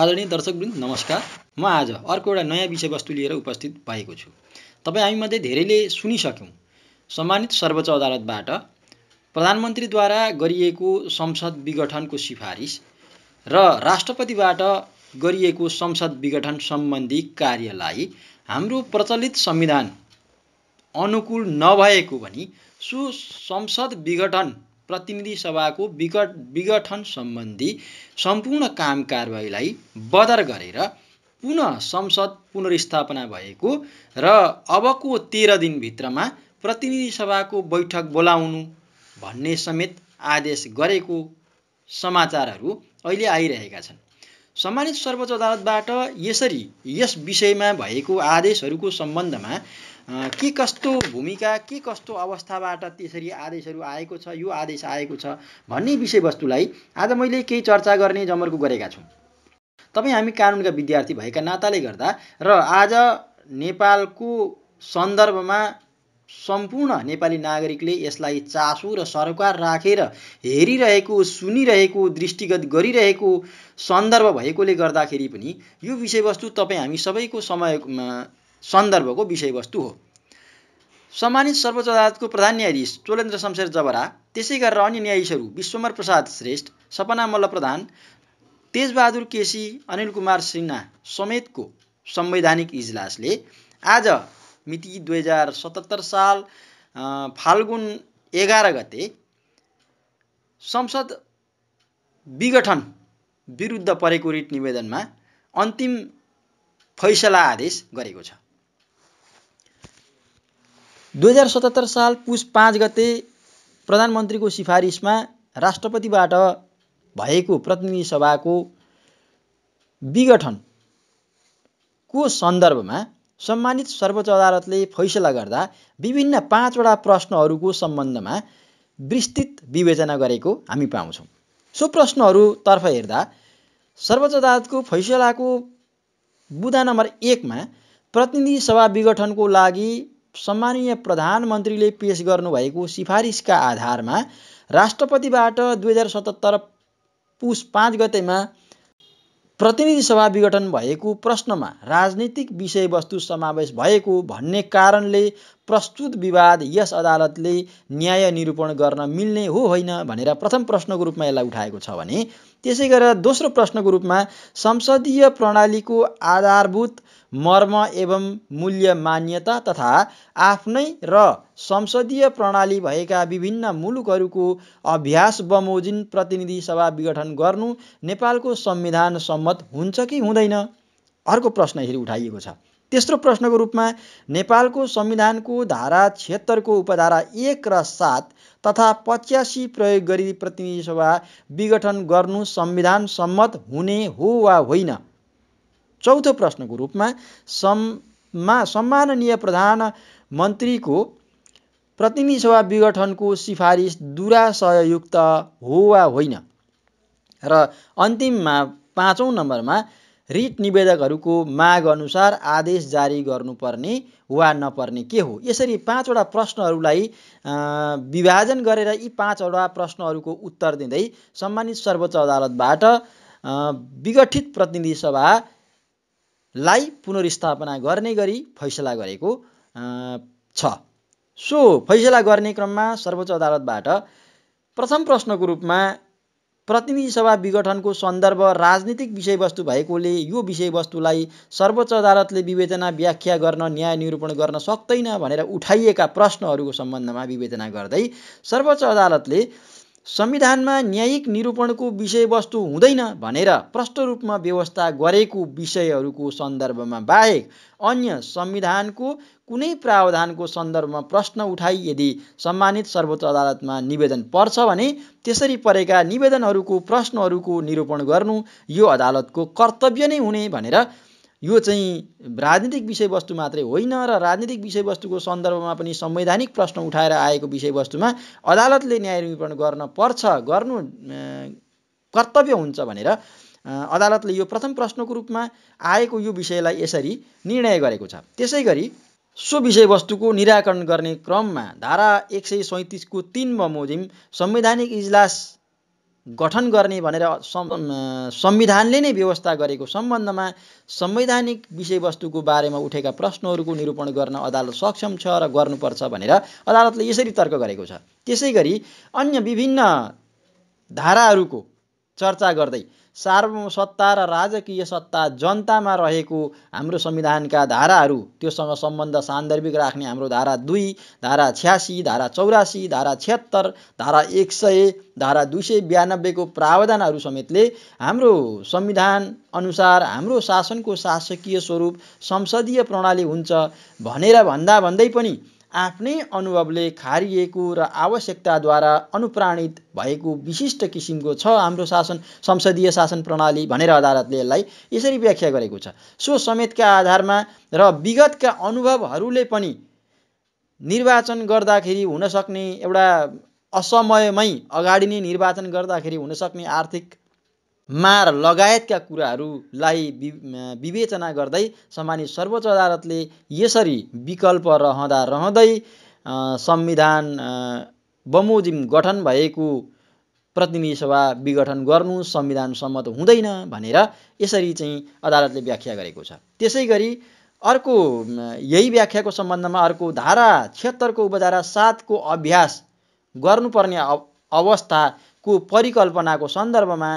आदरणीय दर्शकवृन्द नमस्कार म आज अर्को एउटा नयाँ विषयवस्तु लिएर उपस्थित भएको छु तपाईँ हामीमध्ये धेरैले सुनिसक्यौँ सम्मानित सर्वोच्च अदालतबाट प्रधानमन्त्रीद्वारा गरिएको संसद विघटनको सिफारिस र राष्ट्रपतिबाट गरिएको संसद विघटन सम्बन्धी कार्यलाई हाम्रो प्रचलित संविधान अनुकूल नभएको भनी सु संसद विघटन प्रतिनिधि सभाको विकट विघटन सम्बन्धी सम्पूर्ण काम कारवाहीलाई बदर गरेर पुनः संसद पुनर्स्थापना भएको र अबको तेह्र दिनभित्रमा प्रतिनिधि सभाको बैठक बोलाउनु भन्ने समेत आदेश गरेको समाचारहरू अहिले आइरहेका छन् सम्मानित सर्वोच्च अदालतबाट यसरी यस विषयमा भएको आदेशहरूको सम्बन्धमा के कस्तो भूमिका के कस्तो अवस्थाबाट त्यसरी आदेशहरू आएको छ यो आदेश आएको छ भन्ने विषयवस्तुलाई आज मैले केही चर्चा गर्ने जमर्को गरेका छु तपाईँ हामी कानुनका विद्यार्थी भएका नाताले गर्दा र आज नेपालको सन्दर्भमा सम्पूर्ण नेपाली नागरिकले यसलाई चासो र सरोकार राखेर हेरिरहेको सुनिरहेको दृष्टिगत गरिरहेको सन्दर्भ भएकोले गर्दाखेरि पनि यो विषयवस्तु तपाईँ हामी सबैको समय सन्दर्भको विषयवस्तु हो सम्मानित सर्वोच्च अदालतको प्रधान न्यायाधीश चोलेन्द्र शमशेर जबरा त्यसै गरेर अन्य न्यायाधीशहरू विश्वमर प्रसाद श्रेष्ठ सपना मल्ल प्रधान तेजबहादुर केसी अनिल कुमार सिन्हा समेतको संवैधानिक इजलासले आज मिति दुई हजार सतहत्तर साल फाल्गुन एघार गते संसद विघटन विरुद्ध परेको रिट निवेदनमा अन्तिम फैसला आदेश गरेको छ दुई हजार सतहत्तर साल पुष पाँच गते प्रधानमन्त्रीको सिफारिसमा राष्ट्रपतिबाट भएको प्रतिनिधि सभाको विघटनको सन्दर्भमा सम्मानित सर्वोच्च अदालतले फैसला गर्दा विभिन्न पाँचवटा प्रश्नहरूको सम्बन्धमा विस्तृत विवेचना गरेको हामी पाउँछौँ सो प्रश्नहरूतर्फ हेर्दा सर्वोच्च अदालतको फैसलाको बुदा नम्बर एकमा प्रतिनिधि सभा विघटनको लागि सम्मानीय प्रधानमन्त्रीले पेस गर्नुभएको सिफारिसका आधारमा राष्ट्रपतिबाट दुई हजार सतहत्तर पुस पाँच गतेमा प्रतिनिधि सभा विघटन भएको प्रश्नमा राजनीतिक विषयवस्तु समावेश भएको भन्ने कारणले प्रस्तुत विवाद यस अदालतले न्याय निरूपण गर्न मिल्ने हो होइन भनेर प्रथम प्रश्नको रूपमा यसलाई उठाएको छ भने त्यसै गरेर दोस्रो प्रश्नको रूपमा संसदीय प्रणालीको आधारभूत मर्म एवं मूल्य मान्यता तथा आफ्नै र संसदीय प्रणाली भएका विभिन्न मुलुकहरूको अभ्यास बमोजिन प्रतिनिधि सभा विघटन गर्नु नेपालको संविधान सम्मत हुन्छ कि हुँदैन अर्को प्रश्न यसरी उठाइएको छ तेस्रो प्रश्नको रूपमा नेपालको संविधानको धारा छिहत्तरको उपधारा एक र सात तथा पच्यासी प्रयोग गरी प्रतिनिधि सभा विघटन गर्नु संविधान सम्मत हुने हो वा होइन चौथो प्रश्नको रूपमा सम्मा सम्माननीय प्रधानमन्त्रीको प्रतिनिधि सभा विघटनको सिफारिस दुराशयुक्त हो वा होइन र अन्तिममा पाँचौँ नम्बरमा रिट निवेदकहरूको माग अनुसार आदेश जारी गर्नुपर्ने वा नपर्ने के हो यसरी पाँचवटा प्रश्नहरूलाई विभाजन गरेर यी पाँचवटा प्रश्नहरूको उत्तर दिँदै सम्मानित सर्वोच्च अदालतबाट विगठित प्रतिनिधि सभालाई पुनर्स्थापना गर्ने गरी फैसला गरेको छ सो फैसला गर्ने क्रममा सर्वोच्च अदालतबाट प्रथम प्रश्नको रूपमा प्रतिनिधि सभा विघटनको सन्दर्भ राजनीतिक विषयवस्तु भएकोले यो विषयवस्तुलाई सर्वोच्च अदालतले विवेचना व्याख्या गर्न न्याय निरूपण गर्न सक्दैन भनेर उठाइएका प्रश्नहरूको सम्बन्धमा विवेचना गर्दै सर्वोच्च अदालतले संविधानमा न्यायिक निरूपणको विषयवस्तु हुँदैन भनेर प्रष्ट रूपमा व्यवस्था गरेको विषयहरूको सन्दर्भमा बाहेक अन्य संविधानको कुनै प्रावधानको सन्दर्भमा प्रश्न उठाइ यदि सम्मानित सर्वोच्च अदालतमा निवेदन पर्छ भने त्यसरी परेका निवेदनहरूको प्रश्नहरूको निरूपण गर्नु यो अदालतको कर्तव्य नै हुने भनेर यो चाहिँ राजनीतिक विषयवस्तु मात्रै होइन र राजनीतिक विषयवस्तुको सन्दर्भमा पनि संवैधानिक प्रश्न उठाएर आएको विषयवस्तुमा अदालतले न्यायरूपीकरण गर्न पर्छ गर्नु कर्तव्य हुन्छ भनेर अदालतले यो प्रथम प्रश्नको रूपमा आएको यो विषयलाई यसरी निर्णय गरेको छ त्यसै गरी सो विषयवस्तुको निराकरण गर्ने क्रममा धारा एक सय सैँतिसको तिन बमोजिम संवैधानिक इजलास गठन गर्ने भनेर संविधानले नै व्यवस्था गरेको सम्बन्धमा संवैधानिक विषयवस्तुको बारेमा उठेका प्रश्नहरूको निरूपण गर्न अदालत सक्षम छ र गर्नुपर्छ भनेर अदालतले यसरी तर्क गरेको छ त्यसै गरी अन्य विभिन्न धाराहरूको चर्चा गर्दै सार्वभौम सत्ता र राजकीय सत्ता जनतामा रहेको हाम्रो संविधानका धाराहरू त्योसँग सम्बन्ध सान्दर्भिक राख्ने हाम्रो धारा दुई धारा छ्यासी धारा चौरासी धारा छिहत्तर धारा एक सय धारा दुई सय बयानब्बेको प्रावधानहरू समेतले हाम्रो संविधान अनुसार हाम्रो शासनको शासकीय स्वरूप संसदीय प्रणाली हुन्छ भनेर भन्दा भन्दै पनि आफ्नै अनुभवले खारिएको र आवश्यकताद्वारा अनुप्राणित भएको विशिष्ट किसिमको छ हाम्रो शासन संसदीय शासन प्रणाली भनेर अदालतले यसलाई यसरी व्याख्या गरेको छ सो समेतका आधारमा र विगतका अनुभवहरूले पनि निर्वाचन गर्दाखेरि हुनसक्ने एउटा असमयमै अगाडि नै निर्वाचन गर्दाखेरि हुनसक्ने आर्थिक मार लगायतका कुराहरूलाई विवेचना गर्दै सम्मानित सर्वोच्च अदालतले यसरी विकल्प रहँदा रहँदै संविधान बमोजिम गठन भएको प्रतिनिधि सभा विघटन गर्नु संविधान सम्मत हुँदैन भनेर यसरी चाहिँ अदालतले व्याख्या गरेको छ त्यसै गरी अर्को यही व्याख्याको सम्बन्धमा अर्को धारा छिहत्तरको उपधारा सातको अभ्यास गर्नुपर्ने अवस्थाको परिकल्पनाको सन्दर्भमा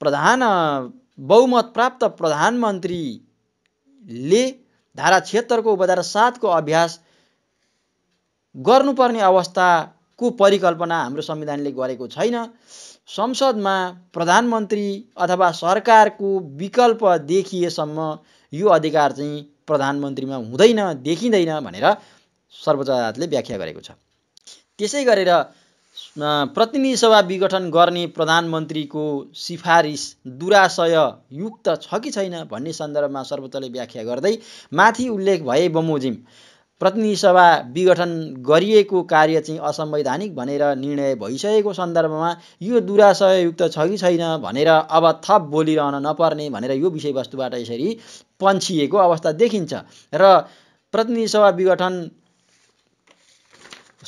प्रधान बहुमत प्राप्त प्रधानमन्त्रीले धारा छिहत्तरको उपधारा सातको अभ्यास गर्नुपर्ने अवस्थाको परिकल्पना हाम्रो संविधानले गरेको छैन संसदमा प्रधानमन्त्री अथवा सरकारको विकल्प देखिएसम्म यो अधिकार चाहिँ प्रधानमन्त्रीमा हुँदैन देखिँदैन भनेर सर्वोच्च अदालतले व्याख्या गरेको छ त्यसै गरेर प्रतिनिधि सभा विघटन गर्ने प्रधानमन्त्रीको सिफारिस दुराशय युक्त छ कि छैन भन्ने सन्दर्भमा सर्वोच्चले व्याख्या गर्दै माथि उल्लेख भए बमोजिम प्रतिनिधि सभा विघटन गरिएको कार्य चाहिँ असंवैधानिक भनेर निर्णय भइसकेको सन्दर्भमा यो दुराशयुक्त छ कि छैन भनेर अब थप बोलिरहन नपर्ने भनेर यो विषयवस्तुबाट यसरी पन्छिएको अवस्था देखिन्छ र प्रतिनिधि सभा विघटन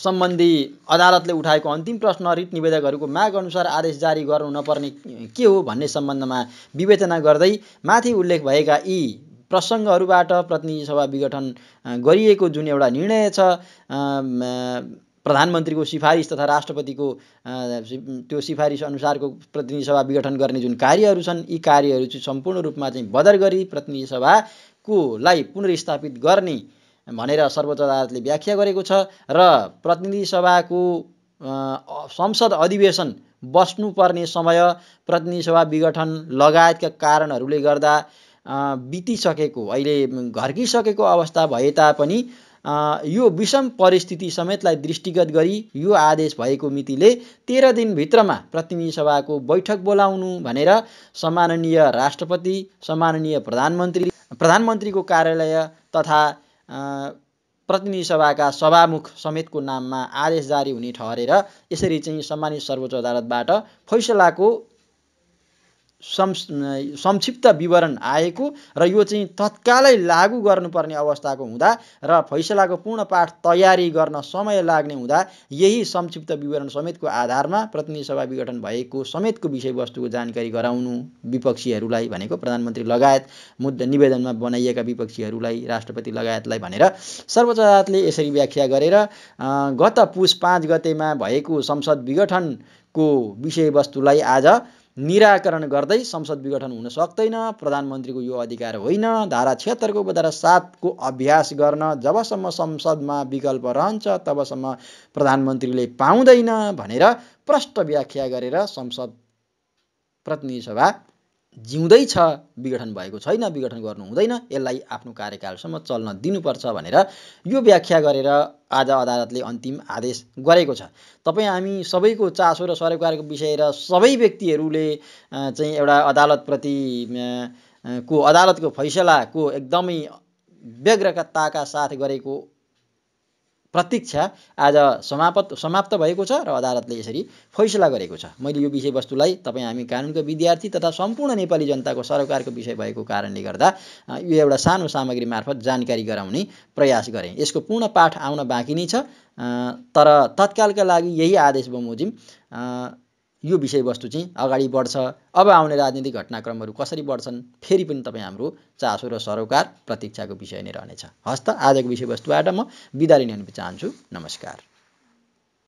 सम्बन्धी अदालतले उठाएको अन्तिम प्रश्न रिट निवेदकहरूको माग अनुसार आदेश जारी गर्नु नपर्ने के हो भन्ने सम्बन्धमा विवेचना गर्दै माथि उल्लेख भएका यी प्रसङ्गहरूबाट प्रतिनिधि सभा विघटन गरिएको जुन एउटा निर्णय छ प्रधानमन्त्रीको सिफारिस तथा राष्ट्रपतिको त्यो सिफारिस अनुसारको प्रतिनिधि सभा विघटन गर्ने जुन कार्यहरू छन् यी कार्यहरू चाहिँ सम्पूर्ण रूपमा चाहिँ बदर गरी प्रतिनिधि सभाकोलाई पुनर्स्थापित गर्ने भनेर सर्वोच्च अदालतले व्याख्या गरेको छ र प्रतिनिधि सभाको संसद अधिवेशन बस्नुपर्ने समय प्रतिनिधि सभा विघटन लगायतका कारणहरूले गर्दा बितिसकेको अहिले घर्किसकेको अवस्था भए तापनि यो विषम परिस्थिति समेतलाई दृष्टिगत गरी यो आदेश भएको मितिले तेह्र दिनभित्रमा प्रतिनिधि सभाको बैठक बोलाउनु भनेर सम्माननीय राष्ट्रपति सम्माननीय प्रधानमन्त्री प्रधानमन्त्रीको कार्यालय तथा प्रतिनिधि सभाका सभामुख समेतको नाममा आदेश जारी हुने ठहरेर यसरी चाहिँ सम्मानित सर्वोच्च अदालतबाट फैसलाको संक्षिप्त विवरण आएको र यो चाहिँ तत्कालै लागू गर्नुपर्ने अवस्थाको हुँदा र फैसलाको पूर्ण पाठ तयारी गर्न समय लाग्ने हुँदा यही संक्षिप्त विवरण समेतको आधारमा प्रतिनिधि सभा विघटन भएको समेतको विषयवस्तुको जानकारी गराउनु विपक्षीहरूलाई भनेको प्रधानमन्त्री लगायत मुद्दा निवेदनमा बनाइएका विपक्षीहरूलाई राष्ट्रपति लगायतलाई भनेर सर्वोच्च अदालतले यसरी व्याख्या गरेर गत पुस पाँच गतेमा भएको संसद विघटनको विषयवस्तुलाई आज निराकरण गर्दै संसद विघटन हुन सक्दैन प्रधानमन्त्रीको यो अधिकार होइन धारा छिहत्तरको उपधारा सातको अभ्यास गर्न जबसम्म संसदमा विकल्प रहन्छ तबसम्म प्रधानमन्त्रीले पाउँदैन भनेर प्रष्ट व्याख्या गरेर संसद प्रतिनिधि सभा जिउँदैछ विघटन भएको छैन विघटन गर्नु हुँदैन यसलाई आफ्नो कार्यकालसम्म चल्न दिनुपर्छ भनेर यो व्याख्या गरेर आज अदालतले अन्तिम आदेश गरेको छ तपाईँ हामी सबैको चासो र सरोकारको विषय र सबै व्यक्तिहरूले चाहिँ एउटा अदालतप्रति को अदालतको फैसलाको एकदमै व्यग्रताका साथ गरेको प्रतीक्षा आज समापत समाप्त भएको छ र अदालतले यसरी फैसला गरेको छ मैले यो विषयवस्तुलाई तपाईँ हामी कानुनको विद्यार्थी तथा सम्पूर्ण नेपाली जनताको सरकारको विषय भएको कारणले गर्दा यो एउटा सानो सामग्री मार्फत जानकारी गराउने प्रयास गरेँ यसको पूर्ण पाठ आउन बाँकी नै छ तर तत्कालका लागि यही आदेश बमोजिम यो विषयवस्तु चाहिँ अगाडि बढ्छ अब आउने राजनीतिक घटनाक्रमहरू कसरी बढ्छन् फेरि पनि तपाईँ हाम्रो चासो र सरोकार प्रतीक्षाको विषय नै रहनेछ हस्त आजको विषयवस्तुबाट म बिदा लिन चाहन्छु नमस्कार